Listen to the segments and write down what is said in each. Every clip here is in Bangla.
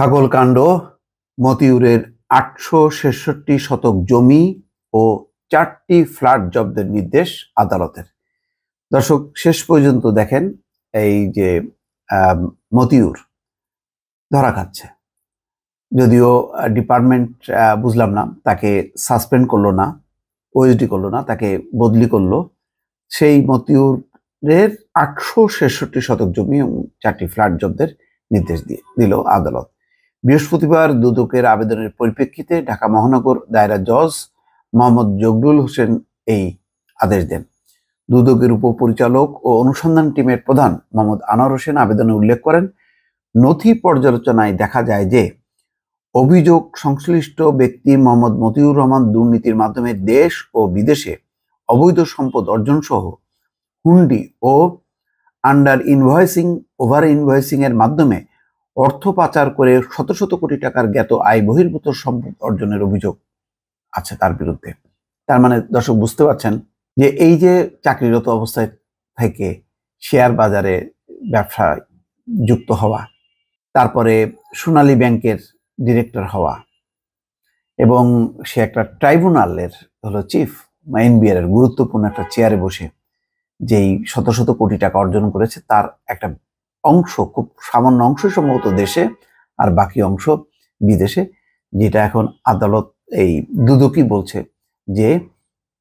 ছাগলকাণ্ড মতিউরের আটশো ছেষট্টি শতক জমি ও চারটি ফ্ল্যাট জব্দের নির্দেশ আদালতের দর্শক শেষ পর্যন্ত দেখেন এই যে মতিউর ধরা খাচ্ছে যদিও ডিপার্টমেন্ট বুঝলাম না তাকে সাসপেন্ড করলো না ওএসডি করলো না তাকে বদলি করলো সেই মতিউরের আটশো ছেষট্টি শতক জমি এবং চারটি ফ্ল্যাট জব্দের নির্দেশ দিয়ে দিল আদালত বৃহস্পতিবার দুদকের আবেদনের পরিপ্রেক্ষিতে ঢাকা মহানগর দায়রা জজ মোহাম্মদ জগরুল হোসেন এই আদেশ দেন দুদকের উপপরিচালক ও অনুসন্ধান টিমের প্রধান মোহাম্মদ আনোয়ার হোসেন আবেদনে উল্লেখ করেন নথি পর্যালোচনায় দেখা যায় যে অভিযোগ সংশ্লিষ্ট ব্যক্তি মোহাম্মদ মতিউর রহমান দুর্নীতির মাধ্যমে দেশ ও বিদেশে অবৈধ সম্পদ অর্জন সহ হুন্ডি ও আন্ডার ইনভয়েসিং ওভার ইনভয়েসিং এর মাধ্যমে অর্থ পাচার করে শত শত কোটি টাকার জ্ঞাত আয় বহির্ভূত সম্পদ অর্জনের অভিযোগ আছে তার বিরুদ্ধে তার মানে দর্শক বুঝতে পারছেন যে এই যে চাকরিরত অবস্থায় থেকে শেয়ার বাজারে ব্যবসায় যুক্ত হওয়া তারপরে সোনালী ব্যাংকের ডিরেক্টর হওয়া এবং সে একটা ট্রাইব্যুনালের হলো চিফ এনবিআর এর গুরুত্বপূর্ণ একটা চেয়ারে বসে যেই শত শত কোটি টাকা অর্জন করেছে তার একটা অংশ খুব সামান্য অংশ সম্ভবত দেশে আর বাকি অংশ বিদেশে যেটা এখন আদালত এই দুদকই বলছে যে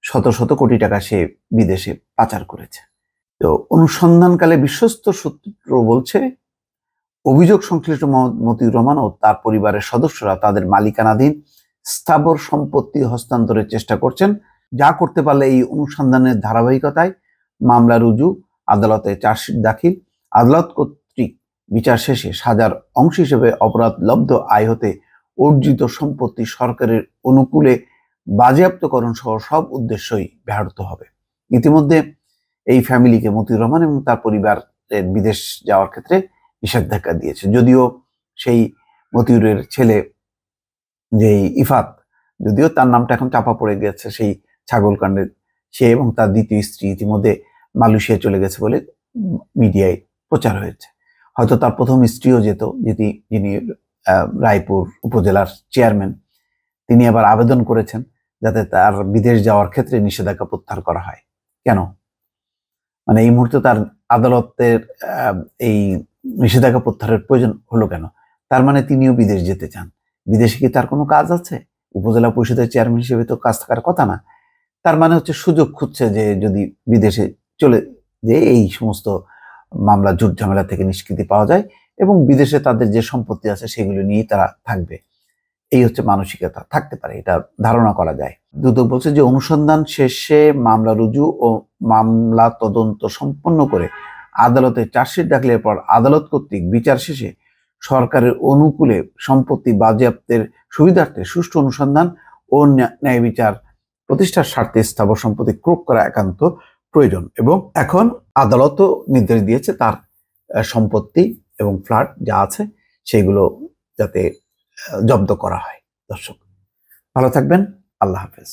শত শত কোটি টাকা সে বিদেশে পাচার করেছে তো অনুসন্ধানকালে বিশ্বস্ত সূত্র বলছে অভিযোগ সংশ্লিষ্ট মতিউর রহমান ও তার পরিবারের সদস্যরা তাদের মালিকানাধীন স্থাবর সম্পত্তি হস্তান্তরের চেষ্টা করছেন যা করতে পারলে এই অনুসন্ধানের ধারাবাহিকতায় মামলা রুজু আদালতে চার্জশিট দাখিল আদালত কর্তৃক বিচার শেষে সাজার অংশ হিসেবে অপরাধ লব্ধ আয় হতে অর্জিত সম্পত্তি সরকারের অনুকূলে বাজেয়াপ্তকরণ সহ সব উদ্দেশ্যই ব্যাহত হবে ইতিমধ্যে এই ফ্যামিলিকে মতিউর রহমান এবং তার পরিবারের বিদেশ যাওয়ার ক্ষেত্রে নিষেধাজ্ঞা দিয়েছে যদিও সেই মতিউরের ছেলে যে ইফাত যদিও তার নামটা এখন চাপা পড়ে গেছে সেই ছাগল কাণ্ডের সে এবং তার দ্বিতীয় স্ত্রী ইতিমধ্যে মালয়েশিয়া চলে গেছে বলে মিডিয়ায় প্রচার হয়েছে হয়তো তার প্রথম স্ত্রীও যেত যিনি যিনি রায়পুর উপজেলার চেয়ারম্যান তিনি আবার আবেদন করেছেন যাতে তার বিদেশ যাওয়ার ক্ষেত্রে নিষেধাজ্ঞা প্রত্যাহার করা হয় কেন মানে এই মুহূর্তে তার আদালতের এই নিষেধাজ্ঞা প্রত্যাহারের প্রয়োজন হলো কেন তার মানে তিনিও বিদেশ যেতে চান বিদেশে কি তার কোনো কাজ আছে উপজেলা পরিষদের চেয়ারম্যান হিসেবে তো কাজ থাকার কথা না তার মানে হচ্ছে সুযোগ খুঁজছে যে যদি বিদেশে চলে যে এই সমস্ত মামলা জুট ঝামেলা থেকে নিষ্কৃতি পাওয়া যায় এবং বিদেশে তাদের যে সম্পত্তি আছে সেগুলো নিয়েই তারা থাকবে এই হচ্ছে মানসিকতা থাকতে পারে এটা ধারণা করা যায় দুদক বলছে যে অনুসন্ধান শেষে মামলা রুজু ও মামলা তদন্ত সম্পন্ন করে আদালতে চার্জশিট দাখিলের পর আদালত কর্তৃক বিচার শেষে সরকারের অনুকূলে সম্পত্তি বাজেয়াপ্তের সুবিধার্থে সুষ্ঠু অনুসন্ধান ও ন্যায় বিচার প্রতিষ্ঠার স্বার্থে স্থাবর সম্পত্তি ক্রোক করা একান্ত প্রয়োজন এবং এখন আদালতও নির্দেশ দিয়েছে তার সম্পত্তি এবং ফ্ল্যাট যা আছে সেইগুলো যাতে জব্দ করা হয় দর্শক ভালো থাকবেন আল্লাহ হাফেজ